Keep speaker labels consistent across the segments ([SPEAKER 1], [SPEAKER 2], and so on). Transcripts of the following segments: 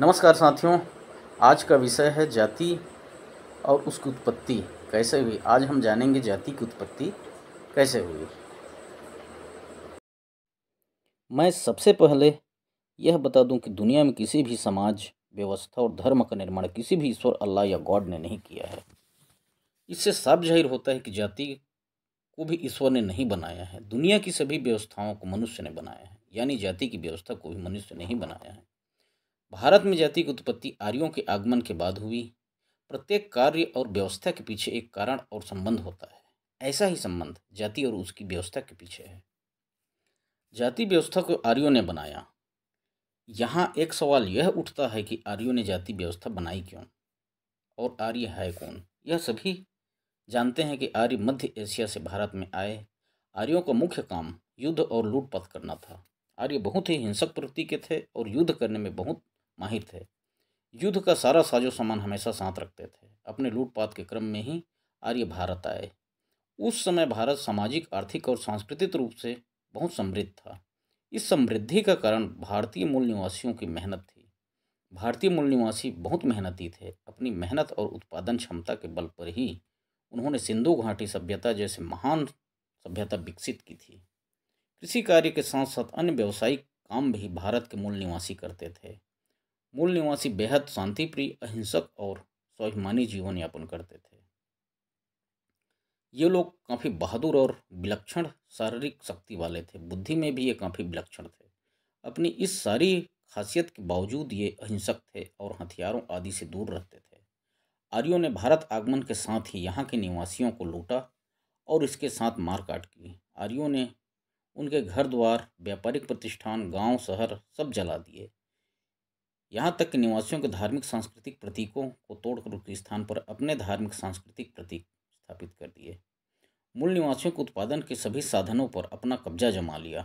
[SPEAKER 1] नमस्कार साथियों आज का विषय है जाति और उसकी उत्पत्ति कैसे हुई आज हम जानेंगे जाति की उत्पत्ति कैसे हुई मैं सबसे पहले यह बता दूं कि दुनिया में किसी भी समाज व्यवस्था और धर्म का निर्माण किसी भी ईश्वर अल्लाह या गॉड ने नहीं किया है इससे साफ जाहिर होता है कि जाति को भी ईश्वर ने नहीं बनाया है दुनिया की सभी व्यवस्थाओं को मनुष्य ने बनाया है यानी जाति की व्यवस्था को भी मनुष्य ने ही बनाया है भारत में जाति की उत्पत्ति आर्यों के आगमन के बाद हुई प्रत्येक कार्य और व्यवस्था के पीछे एक कारण और संबंध होता है ऐसा ही संबंध जाति और उसकी व्यवस्था के पीछे है जाति व्यवस्था को आर्यों ने बनाया यहाँ एक सवाल यह उठता है कि आर्यों ने जाति व्यवस्था बनाई क्यों और आर्य है कौन यह सभी जानते हैं कि आर्य मध्य एशिया से भारत में आए आर्यों का मुख्य काम युद्ध और लूटपाट करना था आर्य बहुत ही हिंसक प्रकृति के थे और युद्ध करने में बहुत माहिर थे युद्ध का सारा साजो सामान हमेशा साथ रखते थे अपने लूटपाट के क्रम में ही आर्य भारत आए उस समय भारत सामाजिक आर्थिक और सांस्कृतिक रूप से बहुत समृद्ध था इस समृद्धि का कारण भारतीय मूल निवासियों की मेहनत थी भारतीय मूल निवासी बहुत मेहनती थे अपनी मेहनत और उत्पादन क्षमता के बल पर ही उन्होंने सिंधु घाटी सभ्यता जैसे महान सभ्यता विकसित की थी कृषि कार्य के साथ साथ अन्य व्यावसायिक काम भी भारत के मूल निवासी करते थे मूल निवासी बेहद शांतिप्रिय अहिंसक और स्वाभिमानी जीवन यापन करते थे ये लोग काफ़ी बहादुर और विलक्षण शारीरिक शक्ति वाले थे बुद्धि में भी ये काफ़ी विलक्षण थे अपनी इस सारी खासियत के बावजूद ये अहिंसक थे और हथियारों आदि से दूर रहते थे आर्यों ने भारत आगमन के साथ ही यहाँ के निवासियों को लूटा और इसके साथ मारकाट की आर्यों ने उनके घर द्वार व्यापारिक प्रतिष्ठान गांव शहर सब जला दिए यहाँ तक कि निवासियों के धार्मिक सांस्कृतिक प्रतीकों को तोड़कर उसके स्थान पर अपने धार्मिक सांस्कृतिक प्रतीक स्थापित कर दिए मूल निवासियों के उत्पादन के सभी साधनों पर अपना कब्जा जमा लिया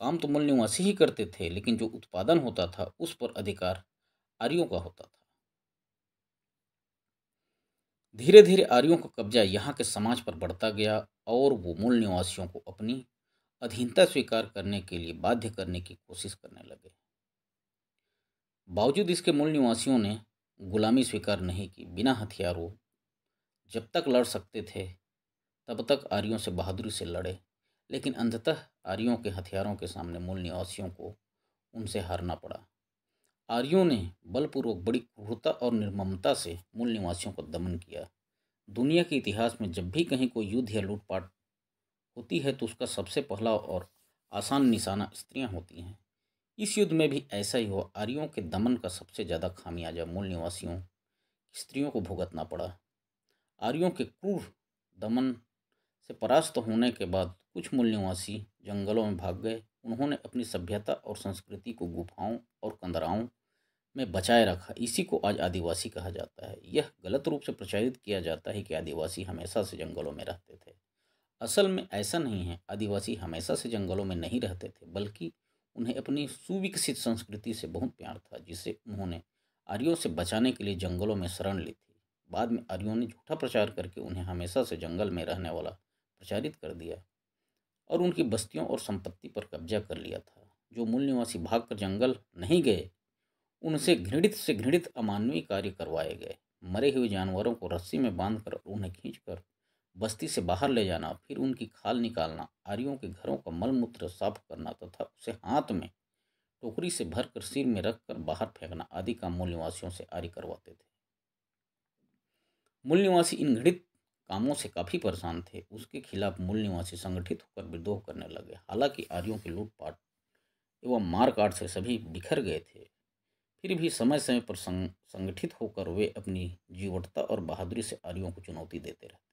[SPEAKER 1] काम तो मूल निवासी ही करते थे लेकिन जो उत्पादन होता था उस पर अधिकार आर्यों का होता था धीरे धीरे आर्यों का कब्जा यहाँ के समाज पर बढ़ता गया और वो मूल निवासियों को अपनी अधीनता स्वीकार करने के लिए बाध्य करने की कोशिश करने लगे बावजूद इसके मूल निवासियों ने गुलामी स्वीकार नहीं की बिना हथियारों जब तक लड़ सकते थे तब तक आर्यों से बहादुरी से लड़े लेकिन अंततः आर्यों के हथियारों के सामने मूल निवासियों को उनसे हारना पड़ा आर्यों ने बलपूर्वक बड़ी क्रूरता और निर्ममता से मूल निवासियों को दमन किया दुनिया के इतिहास में जब भी कहीं कोई युद्ध या लूटपाट होती है तो उसका सबसे पहला और आसान निशाना स्त्रियां होती हैं इस युद्ध में भी ऐसा ही हुआ आर्यों के दमन का सबसे ज़्यादा खामियाजा मूल निवासियों स्त्रियों को भुगतना पड़ा आर्यों के क्रूर दमन से परास्त होने के बाद कुछ मूल निवासी जंगलों में भाग गए उन्होंने अपनी सभ्यता और संस्कृति को गुफाओं और कंदराओं में बचाए रखा इसी को आज आदिवासी कहा जाता है यह गलत रूप से प्रचारित किया जाता है कि आदिवासी हमेशा से जंगलों में रहते थे असल में ऐसा नहीं है आदिवासी हमेशा से जंगलों में नहीं रहते थे बल्कि उन्हें अपनी सुविकसित संस्कृति से बहुत प्यार था जिसे उन्होंने आर्यों से बचाने के लिए जंगलों में शरण ली थी बाद में आर्यों ने झूठा प्रचार करके उन्हें हमेशा से जंगल में रहने वाला प्रचारित कर दिया और उनकी बस्तियों और संपत्ति पर कब्जा कर लिया था जो मूल निवासी कर जंगल नहीं गए उनसे घृणित से घृणित अमानवीय कार्य करवाए गए मरे हुए जानवरों को रस्सी में बांधकर उन्हें खींचकर बस्ती से बाहर ले जाना फिर उनकी खाल निकालना आर्यों के घरों का मलमूत्र साफ करना तथा उसे हाथ में टोकरी से भर कर सिर में रखकर बाहर फेंकना आदि काम मूल निवासियों से आर्य करवाते थे मूल निवासी इन घृणित कामों से काफ़ी परेशान थे उसके खिलाफ मूल निवासी संगठित होकर विद्रोह करने लगे हालांकि आर्यों के लूटपाट एवं मारकाट से सभी बिखर गए थे फिर भी समय समय पर संगठित होकर वे अपनी जीवटता और बहादुरी से आर्यों को चुनौती देते रहे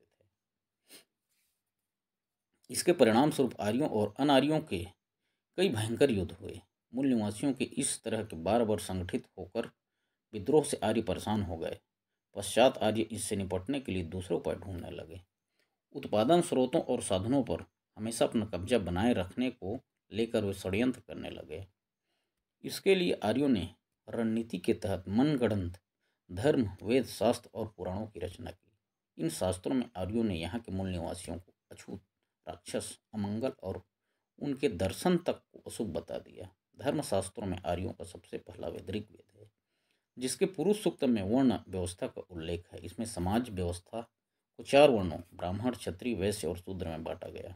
[SPEAKER 1] इसके परिणाम स्वरूप आर्यों और अनार्यों के कई भयंकर युद्ध हुए मूल निवासियों के इस तरह के बार बार संगठित होकर विद्रोह से आर्य परेशान हो गए पश्चात आर्य इससे निपटने के लिए दूसरे उपाय ढूंढने लगे उत्पादन स्रोतों और साधनों पर हमेशा अपना कब्जा बनाए रखने को लेकर वे षड्यंत्र करने लगे इसके लिए आर्यों ने रणनीति के तहत मनगणंत धर्म वेद शास्त्र और पुराणों की रचना की इन शास्त्रों में आर्यों ने यहाँ के मूल निवासियों को अछूत राक्षस अमंगल और उनके दर्शन तक को अशुभ बता दिया धर्मशास्त्रों में आर्यों का सबसे पहला वैदिक वेद है जिसके पुरुष सूक्त में वर्ण व्यवस्था का उल्लेख है इसमें समाज व्यवस्था को चार वर्णों ब्राह्मण क्षत्रिय वैश्य और शूद्र में बांटा गया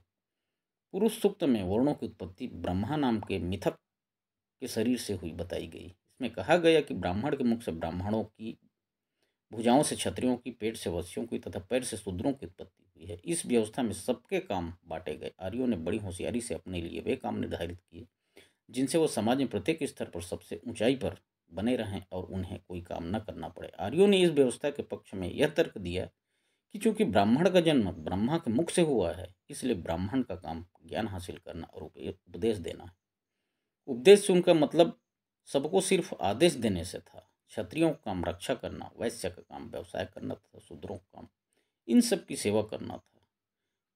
[SPEAKER 1] पुरुष सूक्त में वर्णों की उत्पत्ति ब्रह्मा नाम के मिथक के शरीर से हुई बताई गई इसमें कहा गया कि ब्राह्मण के मुख से ब्राह्मणों की भुजाओं से क्षत्रियों की पेट से वश्यों की तथा पैर से शूद्रों की उत्पत्ति सकती है इस व्यवस्था में सबके काम बांटे गए आर्यों ने बड़ी होशियारी से अपने लिए वे काम निर्धारित किए जिनसे वो समाज में प्रत्येक स्तर पर सबसे ऊंचाई पर बने रहें और उन्हें कोई काम न करना पड़े आर्यों ने इस व्यवस्था के पक्ष में यह तर्क दिया कि चूंकि ब्राह्मण का जन्म ब्रह्मा के मुख से हुआ है इसलिए ब्राह्मण का काम ज्ञान हासिल करना और उपदेश देना है उपदेश से उनका मतलब सबको सिर्फ आदेश देने से था क्षत्रियों का काम रक्षा करना वैश्य का काम व्यवसाय करना तथा शूद्रों का काम इन सब की सेवा करना था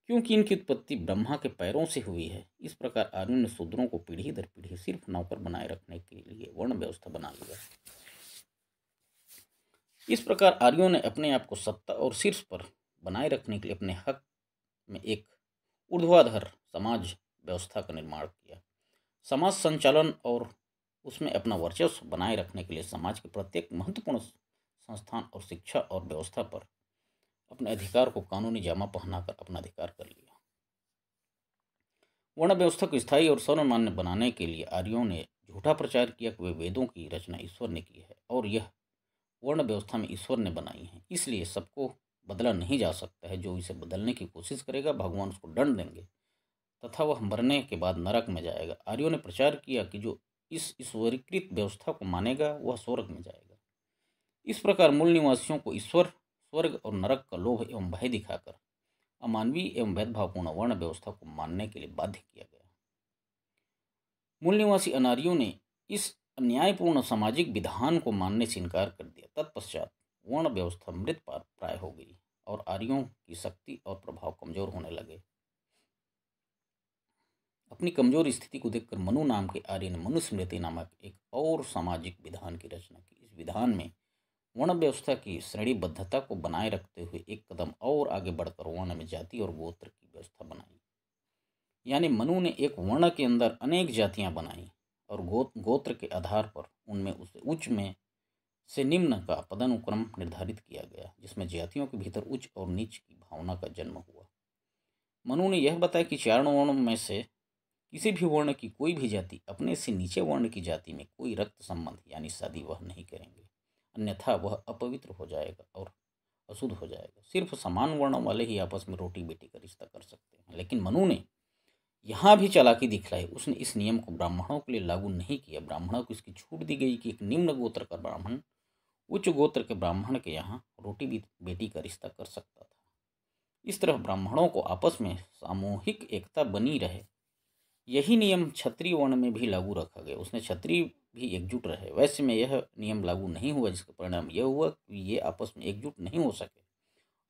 [SPEAKER 1] क्योंकि इनकी उत्पत्ति ब्रह्मा के पैरों से हुई है इस प्रकार आर्यों ने शूद्रों को पीढ़ी दर पीढ़ी सिर्फ नौकर बनाए रखने के लिए वर्ण व्यवस्था बना लिया इस प्रकार आर्यों ने अपने आप को सत्ता और शीर्ष पर बनाए रखने के लिए अपने हक में एक ऊर्ध्वाधर समाज व्यवस्था का निर्माण किया समाज संचालन और उसमें अपना वर्चस्व बनाए रखने के लिए समाज के प्रत्येक महत्वपूर्ण संस्थान और शिक्षा और व्यवस्था पर अपने अधिकार को कानूनी जामा पहनाकर अपना अधिकार कर लिया वर्ण व्यवस्था को स्थायी और सर्वमान्य बनाने के लिए आर्यों ने झूठा प्रचार किया कि वे वेदों की रचना ईश्वर ने की है और यह वर्ण व्यवस्था में ईश्वर ने बनाई है इसलिए सबको बदला नहीं जा सकता है जो इसे बदलने की कोशिश करेगा भगवान उसको दंड देंगे तथा वह मरने के बाद नरक में जाएगा आर्यों ने प्रचार किया कि जो इस ईश्वरीकृत व्यवस्था को मानेगा वह स्वर्ग में जाएगा इस प्रकार मूल निवासियों को ईश्वर स्वर्ग और नरक का लोभ एवं भय दिखाकर अमानवीय एवं भेदभावपूर्ण वर्ण व्यवस्था को मानने के लिए बाध्य किया गया मूल निवासी अनारियों ने इस अन्यायपूर्ण सामाजिक विधान को मानने से इनकार कर दिया तत्पश्चात वर्ण व्यवस्था मृत प्राय हो गई और आर्यों की शक्ति और प्रभाव कमजोर होने लगे अपनी कमजोर स्थिति को देखकर मनु नाम के आर्य ने मनुस्मृति नामक एक और सामाजिक विधान की रचना की इस विधान में वर्ण व्यवस्था की श्रेणीबद्धता को बनाए रखते हुए एक कदम और आगे बढ़कर वर्ण में जाति और गोत्र की व्यवस्था बनाई यानी मनु ने एक वर्ण के अंदर अनेक जातियां बनाई और गो गोत्र के आधार पर उनमें उसे उच्च में से निम्न का पदानुक्रम निर्धारित किया गया जिसमें जातियों के भीतर उच्च और नीच की भावना का जन्म हुआ मनु ने यह बताया कि चारण वर्ण में से किसी भी वर्ण की कोई भी जाति अपने से नीचे वर्ण की जाति में कोई रक्त संबंध यानी शादी वह नहीं करेंगे अन्यथा वह अपवित्र हो जाएगा और अशुद्ध हो जाएगा सिर्फ समान वर्णों वाले ही आपस में रोटी बेटी का रिश्ता कर सकते हैं लेकिन मनु ने यहाँ भी चालाकी दिखलाई उसने इस नियम को ब्राह्मणों के लिए लागू नहीं किया ब्राह्मणों को इसकी छूट दी गई कि एक निम्न गोत्र का ब्राह्मण उच्च गोत्र के ब्राह्मण के यहाँ रोटी बेटी का रिश्ता कर सकता था इस तरह ब्राह्मणों को आपस में सामूहिक एकता बनी रहे यही नियम क्षत्रिय वर्ण में भी लागू रखा गया उसने क्षत्रिय भी एकजुट रहे वैसे में यह नियम लागू नहीं हुआ जिसका परिणाम यह हुआ कि ये आपस में एकजुट नहीं हो सके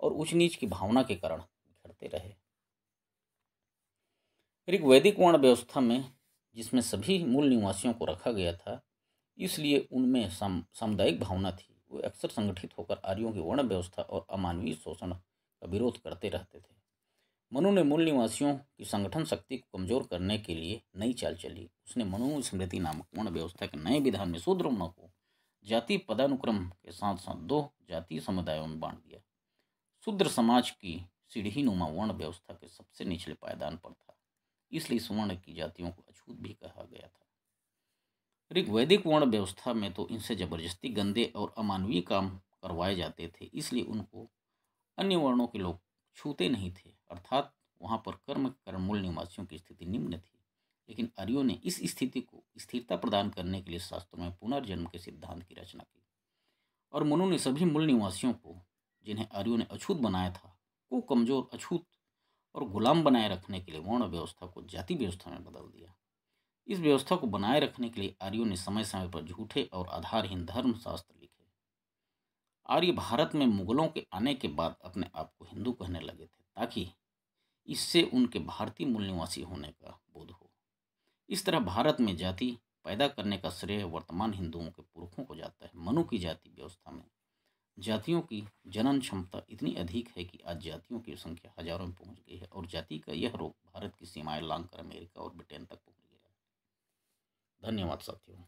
[SPEAKER 1] और उच्च नीच की भावना के कारण घटते रहे वैदिक वर्ण व्यवस्था में जिसमें सभी मूल निवासियों को रखा गया था इसलिए उनमें सामुदायिक भावना थी वे अक्सर संगठित होकर आर्यों की वर्ण व्यवस्था और अमानवीय शोषण का विरोध करते रहते थे मनु ने मूल निवासियों की संगठन शक्ति को कमजोर करने के लिए नई चाल चली उसने मनु स्मृति नामक पूर्ण व्यवस्था के नए विधान में शूद्रमणों को जाति पदानुक्रम के साथ साथ दो जातीय समुदायों में बांट दिया शूद्र समाज की सीढ़ी नुमा वर्ण व्यवस्था के सबसे निचले पायदान पर था इसलिए सुवर्ण की जातियों को अछूत भी कहा गया था ऋग्वैदिक वर्ण व्यवस्था में तो इनसे जबरदस्ती गंदे और अमानवीय काम करवाए जाते थे इसलिए उनको अन्य वर्णों के लोग छूते नहीं थे अर्थात वहाँ पर कर्म कर्म मूल निवासियों की स्थिति निम्न थी लेकिन आर्यो ने इस स्थिति को स्थिरता प्रदान करने के लिए शास्त्रों में पुनर्जन्म के सिद्धांत की रचना की और मनु ने सभी मूल निवासियों को जिन्हें आर्यो ने अछूत बनाया था को कमजोर अछूत और गुलाम बनाए रखने के लिए वर्ण व्यवस्था को जाति व्यवस्था में बदल दिया इस व्यवस्था को बनाए रखने के लिए आर्यो ने समय समय पर झूठे और आधारहीन धर्मशास्त्र आर्य भारत में मुगलों के आने के बाद अपने आप को हिंदू कहने लगे थे ताकि इससे उनके भारतीय मूल निवासी होने का बोध हो इस तरह भारत में जाति पैदा करने का श्रेय वर्तमान हिंदुओं के पुरुखों को जाता है मनु की जाति व्यवस्था में जातियों की जनन क्षमता इतनी अधिक है कि आज जातियों की संख्या हजारों में पहुंच गई है और जाति का यह रोग भारत की सीमाएं लांघकर अमेरिका और ब्रिटेन तक पहुंच गया है धन्यवाद साथियों